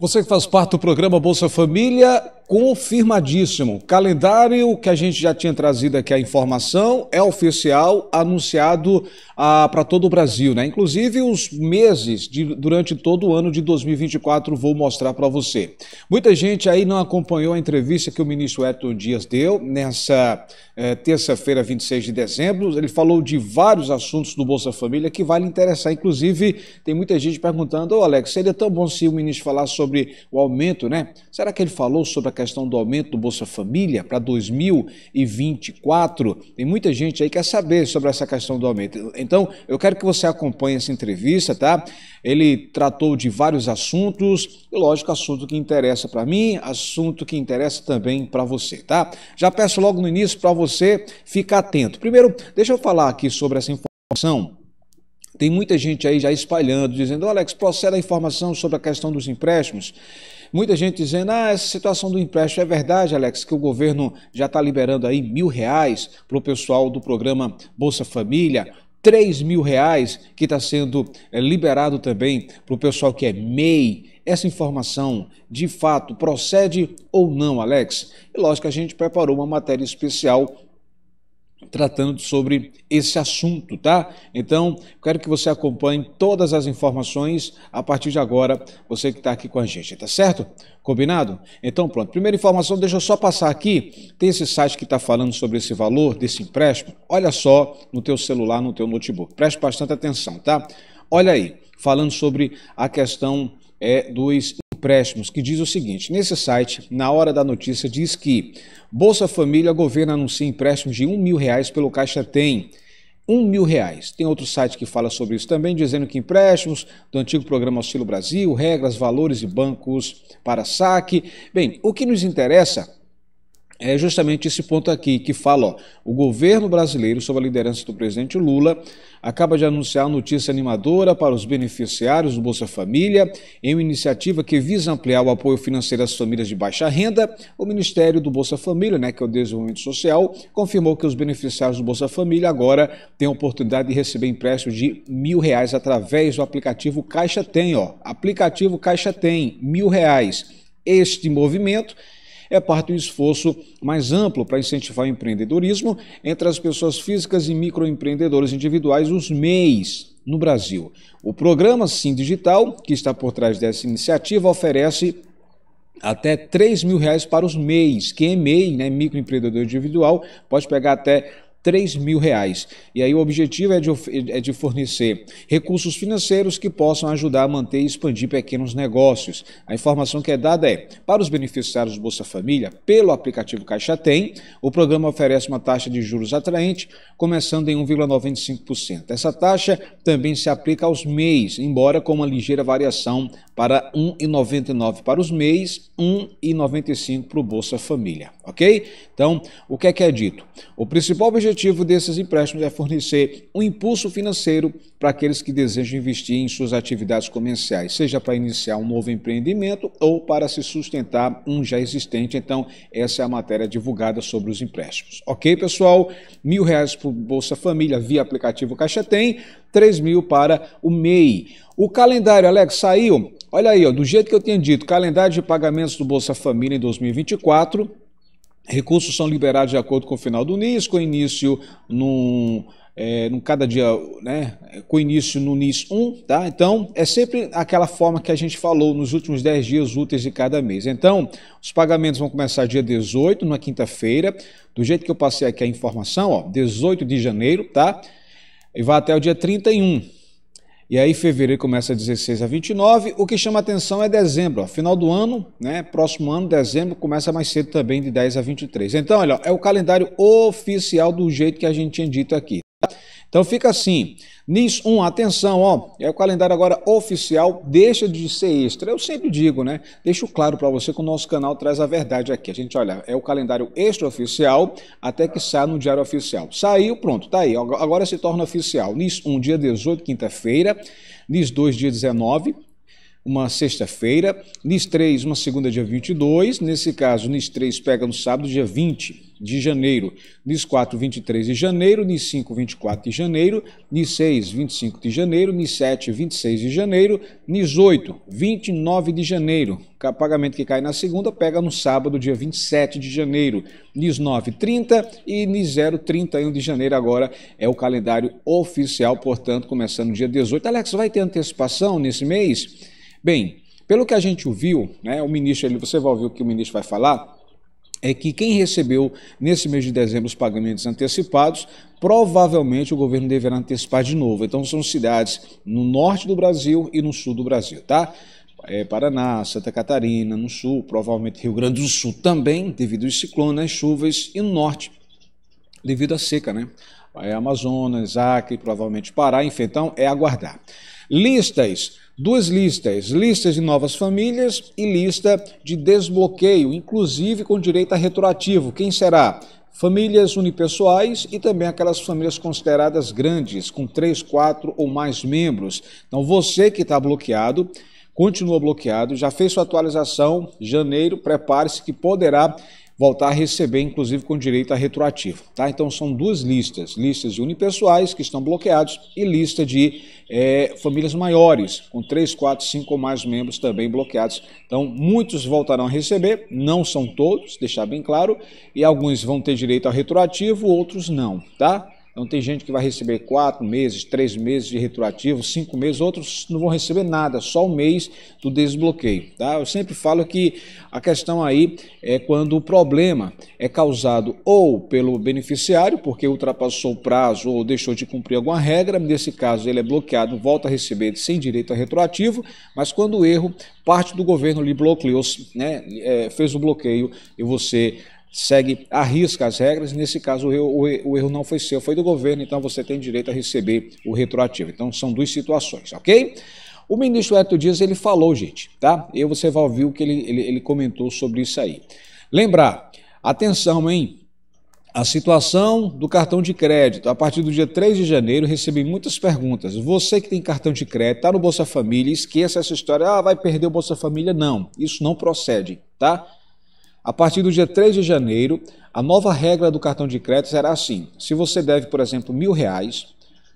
Você que faz parte do programa Bolsa Família, confirmadíssimo. Calendário que a gente já tinha trazido aqui a informação é oficial, anunciado ah, para todo o Brasil, né? Inclusive os meses de, durante todo o ano de 2024 vou mostrar para você. Muita gente aí não acompanhou a entrevista que o ministro Edson Dias deu nessa eh, terça-feira, 26 de dezembro. Ele falou de vários assuntos do Bolsa Família que vai lhe interessar. Inclusive tem muita gente perguntando, ô oh, Alex, seria tão bom se o ministro falar sobre o aumento, né? Será que ele falou sobre a questão do aumento do Bolsa Família para 2024. Tem muita gente aí que quer saber sobre essa questão do aumento. Então, eu quero que você acompanhe essa entrevista, tá? Ele tratou de vários assuntos, e lógico, assunto que interessa para mim, assunto que interessa também para você, tá? Já peço logo no início para você ficar atento. Primeiro, deixa eu falar aqui sobre essa informação tem muita gente aí já espalhando, dizendo: Alex, proceda a informação sobre a questão dos empréstimos. Muita gente dizendo, ah, essa situação do empréstimo é verdade, Alex, que o governo já está liberando aí mil reais para o pessoal do programa Bolsa Família, três mil reais que está sendo eh, liberado também para o pessoal que é MEI. Essa informação, de fato, procede ou não, Alex? E lógico que a gente preparou uma matéria especial tratando sobre esse assunto, tá? Então, quero que você acompanhe todas as informações a partir de agora, você que está aqui com a gente, tá certo? Combinado? Então, pronto. Primeira informação, deixa eu só passar aqui. Tem esse site que está falando sobre esse valor desse empréstimo. Olha só no teu celular, no teu notebook. Preste bastante atenção, tá? Olha aí, falando sobre a questão é, dos empréstimos, que diz o seguinte: nesse site, na hora da notícia, diz que Bolsa Família, governo anuncia empréstimos de um mil reais pelo Caixa Tem. Um mil reais. Tem outro site que fala sobre isso também, dizendo que empréstimos do antigo programa Auxílio Brasil, regras, valores e bancos para saque. Bem, o que nos interessa é justamente esse ponto aqui que fala: ó, o governo brasileiro, sob a liderança do presidente Lula, acaba de anunciar notícia animadora para os beneficiários do Bolsa Família. Em uma iniciativa que visa ampliar o apoio financeiro às famílias de baixa renda, o Ministério do Bolsa Família, né, que é o Desenvolvimento Social, confirmou que os beneficiários do Bolsa Família agora têm a oportunidade de receber empréstimos de mil reais através do aplicativo Caixa Tem. Ó, aplicativo Caixa Tem, mil reais. Este movimento é parte do esforço mais amplo para incentivar o empreendedorismo entre as pessoas físicas e microempreendedores individuais, os MEIs, no Brasil. O programa Sim Digital, que está por trás dessa iniciativa, oferece até 3 mil reais para os MEIs. Quem é MEI, né, microempreendedor individual, pode pegar até 3 mil reais. E aí o objetivo é de, é de fornecer recursos financeiros que possam ajudar a manter e expandir pequenos negócios. A informação que é dada é, para os beneficiários do Bolsa Família, pelo aplicativo Caixa Tem, o programa oferece uma taxa de juros atraente, começando em 1,95%. Essa taxa também se aplica aos MEIs, embora com uma ligeira variação para 1,99 para os MEIs, 1,95 para o Bolsa Família, ok? Então, o que é que é dito? O principal objetivo objetivo desses empréstimos é fornecer um impulso financeiro para aqueles que desejam investir em suas atividades comerciais, seja para iniciar um novo empreendimento ou para se sustentar um já existente. Então, essa é a matéria divulgada sobre os empréstimos. Ok, pessoal? Mil reais para Bolsa Família via aplicativo Caixa Tem, três mil para o MEI. O calendário, Alex, saiu? Olha aí, ó, do jeito que eu tinha dito, calendário de pagamentos do Bolsa Família em 2024 Recursos são liberados de acordo com o final do NIS, com início no, é, no cada dia, né, com início no NIS 1, tá? Então, é sempre aquela forma que a gente falou nos últimos 10 dias úteis de cada mês. Então, os pagamentos vão começar dia 18, na quinta-feira, do jeito que eu passei aqui a informação, ó, 18 de janeiro, tá? E vai até o dia 31, e aí fevereiro começa 16 a 29. O que chama atenção é dezembro, ó, final do ano, né? Próximo ano, dezembro, começa mais cedo também, de 10 a 23. Então, olha, é o calendário oficial do jeito que a gente tinha dito aqui. Então fica assim, NIS 1, atenção, ó, é o calendário agora oficial, deixa de ser extra. Eu sempre digo, né? Deixo claro para você que o nosso canal traz a verdade aqui. A gente olha, é o calendário extraoficial até que sai no diário oficial. Saiu, pronto, tá aí. Agora se torna oficial. NIS 1, dia 18, quinta-feira. NIS 2, dia 19, uma sexta-feira, NIS 3, uma segunda, dia 22, nesse caso, NIS 3 pega no sábado, dia 20 de janeiro, NIS 4, 23 de janeiro, NIS 5, 24 de janeiro, NIS 6, 25 de janeiro, NIS 7, 26 de janeiro, NIS 8, 29 de janeiro. Pagamento que cai na segunda pega no sábado, dia 27 de janeiro, NIS 9, 30 e NIS 0, 31 de janeiro. Agora é o calendário oficial, portanto, começando dia 18. Alex, vai ter antecipação nesse mês? Bem, pelo que a gente ouviu, né, o ministro, ele, você vai ouvir o que o ministro vai falar, é que quem recebeu nesse mês de dezembro os pagamentos antecipados, provavelmente o governo deverá antecipar de novo. Então são cidades no norte do Brasil e no sul do Brasil, tá? É, Paraná, Santa Catarina, no sul, provavelmente Rio Grande do Sul também, devido aos ciclones, chuvas, e no norte, devido à seca, né? É, Amazonas, Acre, provavelmente Pará, enfim, então é aguardar. Listas duas listas, listas de novas famílias e lista de desbloqueio, inclusive com direito a retroativo. Quem será? Famílias unipessoais e também aquelas famílias consideradas grandes, com três, quatro ou mais membros. Então você que está bloqueado, continua bloqueado, já fez sua atualização, janeiro, prepare-se que poderá voltar a receber, inclusive com direito a retroativo. Tá? Então são duas listas, listas de unipessoais que estão bloqueados e lista de é, famílias maiores, com 3, 4, 5 ou mais membros também bloqueados. Então muitos voltarão a receber, não são todos, deixar bem claro, e alguns vão ter direito a retroativo, outros não. Tá? Então tem gente que vai receber quatro meses, três meses de retroativo, cinco meses, outros não vão receber nada, só o mês do desbloqueio. Tá? Eu sempre falo que a questão aí é quando o problema é causado ou pelo beneficiário, porque ultrapassou o prazo ou deixou de cumprir alguma regra, nesse caso ele é bloqueado, volta a receber sem direito a retroativo, mas quando o erro, parte do governo lhe bloqueou, né, é, fez o bloqueio e você segue a risca as regras, nesse caso o erro, o erro não foi seu, foi do governo, então você tem direito a receber o retroativo. Então são duas situações, ok? O ministro Eto Dias, ele falou, gente, tá? E você vai ouvir o que ele, ele, ele comentou sobre isso aí. Lembrar, atenção, hein? A situação do cartão de crédito. A partir do dia 3 de janeiro, recebi muitas perguntas. Você que tem cartão de crédito, está no Bolsa Família, esqueça essa história, ah, vai perder o Bolsa Família. Não, isso não procede, tá? A partir do dia 3 de janeiro, a nova regra do cartão de crédito será assim: se você deve, por exemplo, mil reais,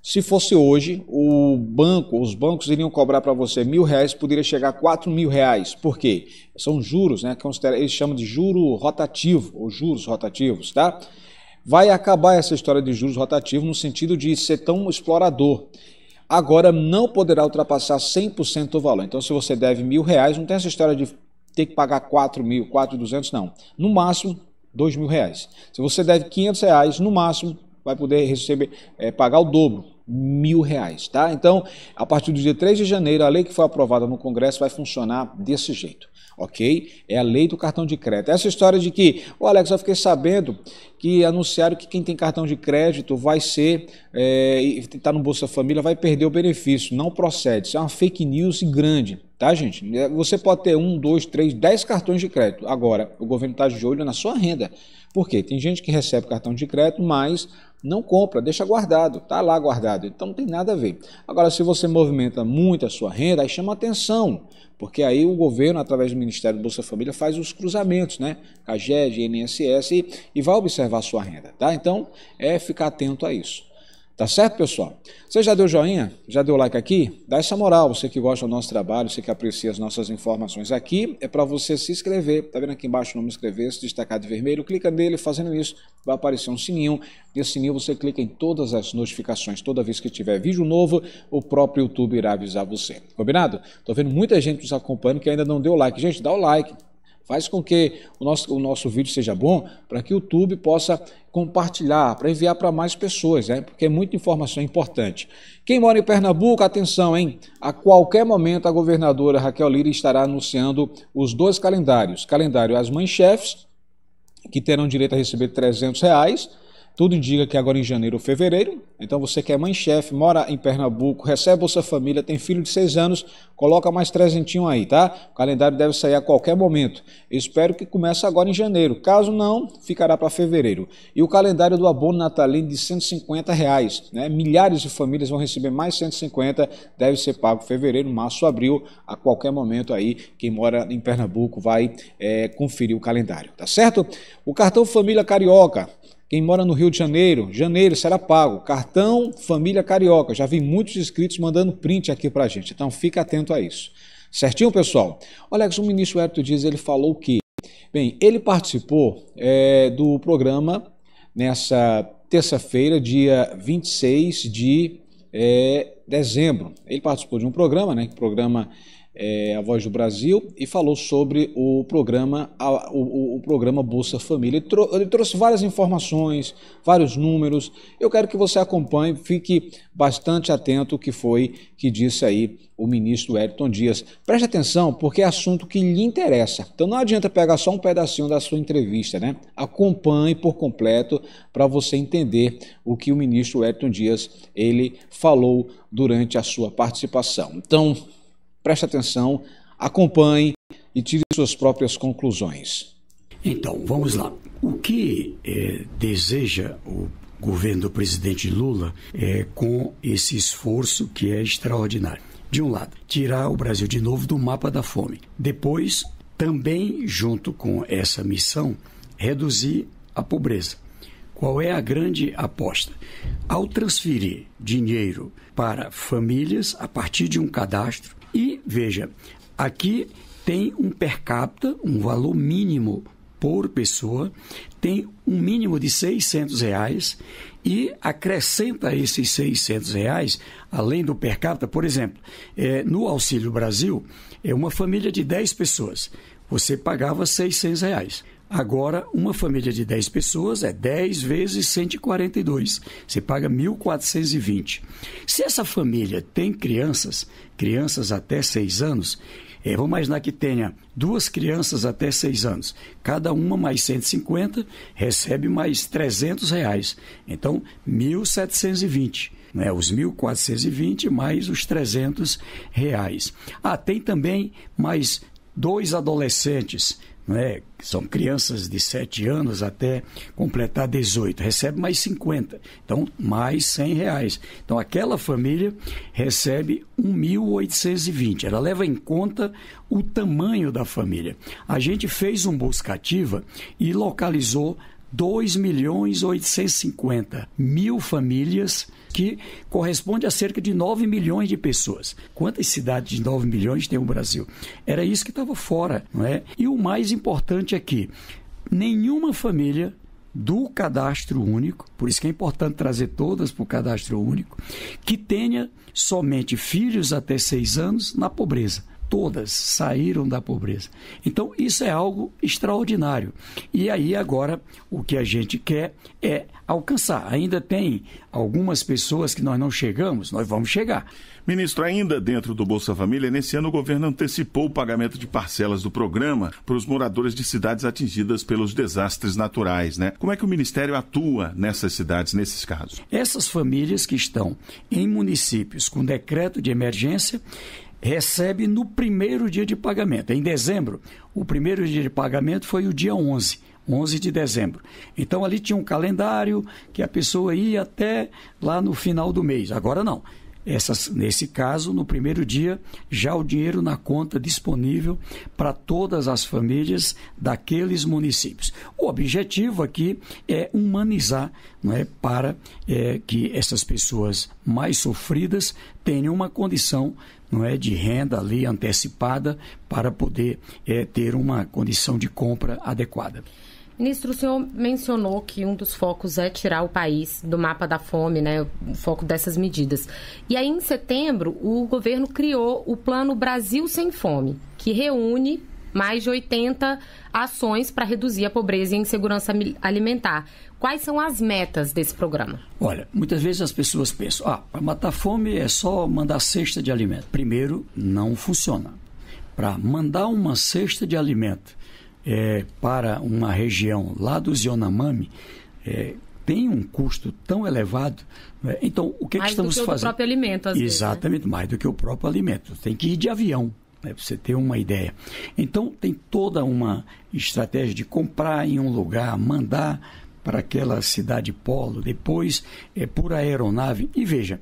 se fosse hoje, o banco, os bancos iriam cobrar para você mil reais, poderia chegar a quatro mil reais. Por quê? São juros, né? É eles chamam de juro rotativo ou juros rotativos, tá? Vai acabar essa história de juros rotativos no sentido de ser tão explorador agora não poderá ultrapassar 100% do valor. Então, se você deve mil reais, não tem essa história de ter que pagar 4 mil, 4,200, não. No máximo, 2 mil reais. Se você deve 500 reais, no máximo, vai poder receber, é, pagar o dobro, mil reais, tá? Então, a partir do dia 3 de janeiro, a lei que foi aprovada no Congresso vai funcionar desse jeito ok? É a lei do cartão de crédito. Essa história de que, o Alex, eu fiquei sabendo que anunciaram que quem tem cartão de crédito vai ser, é, eh, está no Bolsa Família, vai perder o benefício. Não procede. Isso é uma fake news grande, tá, gente? Eh, você pode ter um, dois, três, dez cartões de crédito. Agora, o governo está de olho na sua renda. Por quê? Tem gente que recebe cartão de crédito, mas não compra, deixa guardado, está lá guardado. Então não tem nada a ver. Agora, se você movimenta muito a sua renda, aí chama atenção, porque aí o governo, através do Ministério do Bolsa Família, faz os cruzamentos, né? CAGED, INSS, e, e vai observar a sua renda, tá? Então é ficar atento a isso. Tá certo, pessoal? Você já deu joinha? Já deu like aqui? Dá essa moral, você que gosta do nosso trabalho, você que aprecia as nossas informações aqui, é para você se inscrever. Tá vendo aqui embaixo o nome inscrever, se destacar de vermelho, clica nele, fazendo isso vai aparecer um sininho. Nesse sininho você clica em todas as notificações. Toda vez que tiver vídeo novo, o próprio YouTube irá avisar você. Combinado? Tô vendo muita gente nos acompanhando que ainda não deu like. Gente, dá o like. Faz com que o nosso, o nosso vídeo seja bom para que o YouTube possa compartilhar, para enviar para mais pessoas, né? porque é muita informação é importante. Quem mora em Pernambuco, atenção, hein? A qualquer momento a governadora Raquel Lira estará anunciando os dois calendários. Calendário às mães-chefes, que terão direito a receber 300 reais, tudo indica que agora em janeiro ou fevereiro. Então você que é mãe-chefe, mora em Pernambuco, recebe Bolsa Família, tem filho de 6 anos, coloca mais trezentinho aí, tá? O calendário deve sair a qualquer momento. espero que comece agora em janeiro. Caso não, ficará para fevereiro. E o calendário do abono natalino de 150 reais. Né? Milhares de famílias vão receber mais 150, deve ser pago fevereiro, março, abril, a qualquer momento aí. Quem mora em Pernambuco vai é, conferir o calendário, tá certo? O cartão Família Carioca quem mora no Rio de Janeiro, janeiro será pago. Cartão Família Carioca. Já vi muitos inscritos mandando print aqui para a gente, então fica atento a isso. Certinho, pessoal? Olha, o ministro Hélio Dias ele falou quê? bem, ele participou é, do programa nessa terça-feira, dia 26 de é, dezembro. Ele participou de um programa, né? Programa é, a Voz do Brasil, e falou sobre o programa, a, o, o, programa Bolsa Família. Ele, trou ele, trouxe várias informações, vários números. Eu quero que você acompanhe, fique bastante atento o que foi que disse aí o ministro Elton Dias. Preste atenção, porque é assunto que lhe interessa. Então não adianta pegar só um pedacinho da sua entrevista, né? Acompanhe por completo para você entender o que o ministro Elton Dias ele falou durante a sua participação. Então, preste atenção, acompanhe e tire suas próprias conclusões. Então, vamos lá. O que é, deseja o governo do presidente Lula é, com esse esforço que é extraordinário? De um lado, tirar o Brasil de novo do mapa da fome. Depois, também junto com essa missão, reduzir a pobreza. Qual é a grande aposta? Ao transferir dinheiro para famílias a partir de um cadastro. E veja, aqui tem um per capita, um valor mínimo por pessoa, tem um mínimo de 600 reais e acrescenta esses 600 reais, além do per capita, por exemplo, é, no Auxílio Brasil, é uma família de 10 pessoas, você pagava 600 reais. Agora, uma família de 10 pessoas é 10 vezes 142. Você paga 1.420. Se essa família tem crianças, crianças até 6 anos, é, vamos imaginar que tenha duas crianças até 6 anos. Cada uma mais 150 recebe mais 300 reais. Então, 1.720. Né, os 1.420 mais os 300 reais. Ah, tem também mais dois adolescentes né, são crianças de 7 anos até completar 18, recebe mais 50, então mais 100 reais. Então aquela família recebe 1.820, ela leva em conta o tamanho da família. A gente fez um ativa e localizou 2 milhões 850 mil famílias, que corresponde a cerca de 9 milhões de pessoas. Quantas cidades de 9 milhões tem o Brasil? Era isso que estava fora, não é? E o mais importante é que nenhuma família do cadastro único, por isso que é importante trazer todas para o cadastro único, que tenha somente filhos até seis anos na pobreza todas saíram da pobreza. Então, isso é algo extraordinário. E aí, agora, o que a gente quer é alcançar. Ainda tem algumas pessoas que nós não chegamos, nós vamos chegar. Ministro, ainda dentro do Bolsa Família, nesse ano o governo antecipou o pagamento de parcelas do programa para os moradores de cidades atingidas pelos desastres naturais, né? Como é que o Ministério atua nessas cidades, nesses casos? Essas famílias que estão em municípios com decreto de emergência, recebe no primeiro dia de pagamento. Em dezembro, o primeiro dia de pagamento foi o dia 11, 11 de dezembro. Então ali tinha um calendário que a pessoa ia até lá no final do mês. Agora não. Essas, nesse caso, no primeiro dia, já o dinheiro na conta disponível para todas as famílias daqueles municípios. O objetivo aqui é humanizar, não é, para é, que essas pessoas mais sofridas tenham uma condição não é de renda ali antecipada para poder é, ter uma condição de compra adequada. Ministro, o senhor mencionou que um dos focos é tirar o país do mapa da fome, né? O foco dessas medidas. E aí, em setembro, o governo criou o Plano Brasil Sem Fome, que reúne mais de 80 ações para reduzir a pobreza e a insegurança alimentar. Quais são as metas desse programa? Olha, muitas vezes as pessoas pensam: ah, para matar a fome é só mandar cesta de alimento. Primeiro, não funciona. Para mandar uma cesta de alimento é, para uma região lá do Zionamami é, tem um custo tão elevado. Né? Então, o que, mais é que estamos fazendo? Mais do que o próprio alimento, às Exatamente, vezes, né? mais do que o próprio alimento. Tem que ir de avião, né? para você ter uma ideia. Então, tem toda uma estratégia de comprar em um lugar, mandar para aquela cidade polo, depois é, por aeronave. E veja,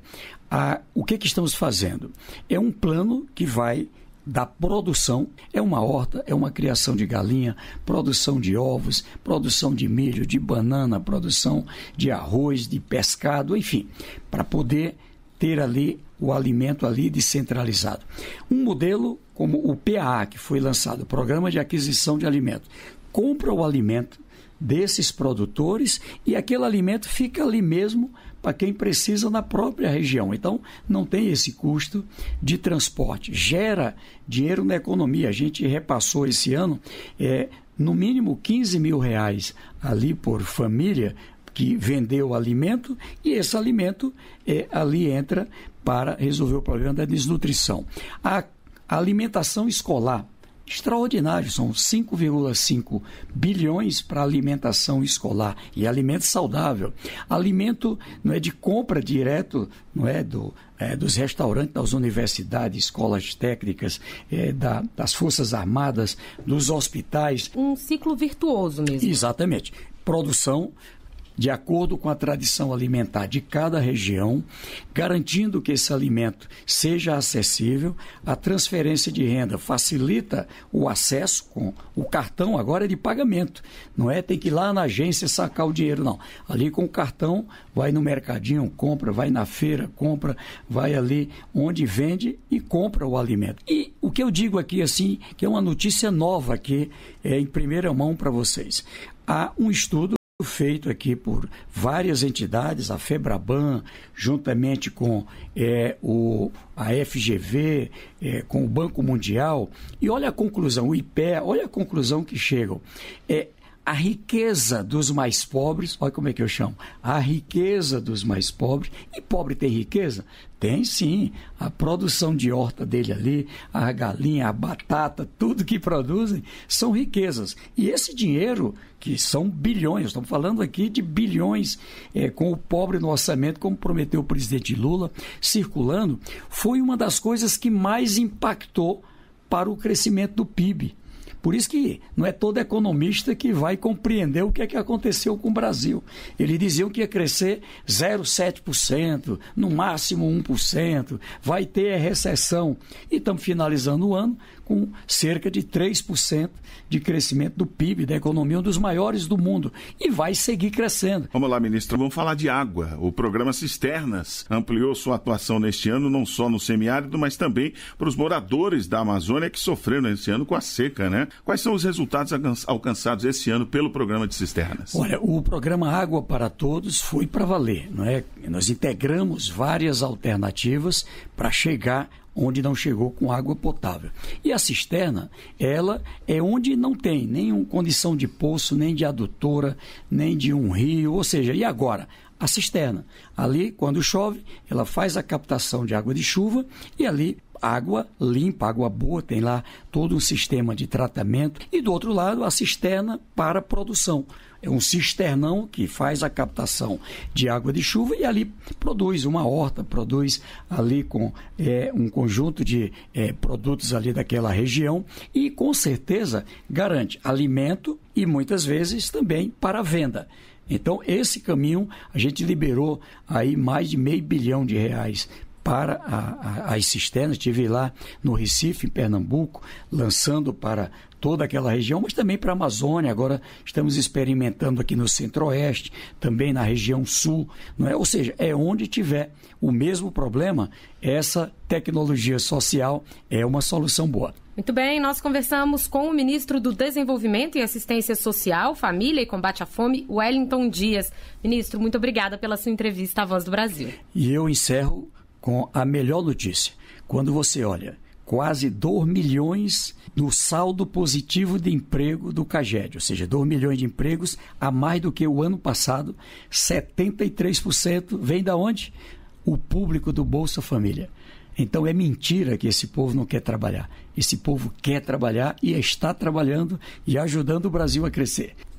a, o que, é que estamos fazendo? É um plano que vai da produção é uma horta, é uma criação de galinha, produção de ovos, produção de milho, de banana, produção de arroz, de pescado, enfim, para poder ter ali o alimento ali descentralizado. Um modelo como o PAA, que foi lançado, Programa de Aquisição de Alimento, compra o alimento desses produtores e aquele alimento fica ali mesmo para quem precisa na própria região. Então, não tem esse custo de transporte. Gera dinheiro na economia. A gente repassou esse ano é, no mínimo 15 mil reais ali por família que vendeu alimento e esse alimento é, ali entra para resolver o problema da desnutrição. A alimentação escolar extraordinário, são 5,5 bilhões para alimentação escolar e alimento saudável. Alimento não é de compra direto, não é do é, dos restaurantes, das universidades, escolas técnicas, é, da, das forças armadas, dos hospitais. Um ciclo virtuoso mesmo. Exatamente. Produção, de acordo com a tradição alimentar de cada região, garantindo que esse alimento seja acessível. A transferência de renda facilita o acesso com o cartão agora é de pagamento, não é tem que ir lá na agência sacar o dinheiro não. Ali com o cartão vai no mercadinho, compra, vai na feira, compra, vai ali onde vende e compra o alimento. E o que eu digo aqui assim, que é uma notícia nova aqui é, em primeira mão para vocês. Há um estudo feito aqui por várias entidades, a FEBRABAN, juntamente com é, o, a FGV, é, com o Banco Mundial. E olha a conclusão, o IPE, olha a conclusão que chegam. É, a riqueza dos mais pobres, olha como é que eu chamo, a riqueza dos mais pobres, e pobre tem riqueza? Tem sim, a produção de horta dele ali, a galinha, a batata, tudo que produzem são riquezas. E esse dinheiro, que são bilhões, estamos falando aqui de bilhões, é, com o pobre no orçamento, como prometeu o presidente Lula, circulando, foi uma das coisas que mais impactou para o crescimento do PIB por isso que não é todo economista que vai compreender o que é que aconteceu com o Brasil. Eles diziam que ia crescer 0,7%, no máximo 1%, vai ter recessão. E estamos finalizando o ano com cerca de 3% de crescimento do PIB, da economia, um dos maiores do mundo. E vai seguir crescendo. Vamos lá, ministro. Vamos falar de água. O programa Cisternas ampliou sua atuação neste ano, não só no semiárido, mas também para os moradores da Amazônia que sofreram esse ano com a seca, né? Quais são os resultados alcançados esse ano pelo programa de Cisternas? Olha, o programa Água para Todos foi para valer, não é? Nós integramos várias alternativas para chegar onde não chegou com água potável. E a cisterna, ela é onde não tem nenhuma condição de poço, nem de adutora, nem de um rio, ou seja, e agora? A cisterna. Ali, quando chove, ela faz a captação de água de chuva e ali água limpa, água boa, tem lá todo um sistema de tratamento. E do outro lado, a cisterna para produção. É um cisternão que faz a captação de água de chuva e ali produz uma horta, produz ali com é, um conjunto de é, produtos ali daquela região e com certeza garante alimento e muitas vezes também para venda. Então, esse caminho a gente liberou aí mais de meio bilhão de reais para a, a, as cisternas. Estive lá no Recife, em Pernambuco, lançando para toda aquela região, mas também para a Amazônia. Agora estamos experimentando aqui no Centro-Oeste, também na região Sul. Não é? Ou seja, é onde tiver o mesmo problema, essa tecnologia social é uma solução boa. Muito bem, nós conversamos com o ministro do Desenvolvimento e Assistência Social, Família e Combate à Fome, Wellington Dias. Ministro, muito obrigada pela sua entrevista à Voz do Brasil. E eu encerro com a melhor notícia. Quando você olha quase 2 milhões no saldo positivo de emprego do CAGED, ou seja, 2 milhões de empregos a mais do que o ano passado, 73% vem da onde? O público do Bolsa Família. Então é mentira que esse povo não quer trabalhar. Esse povo quer trabalhar e está trabalhando e ajudando o Brasil a crescer.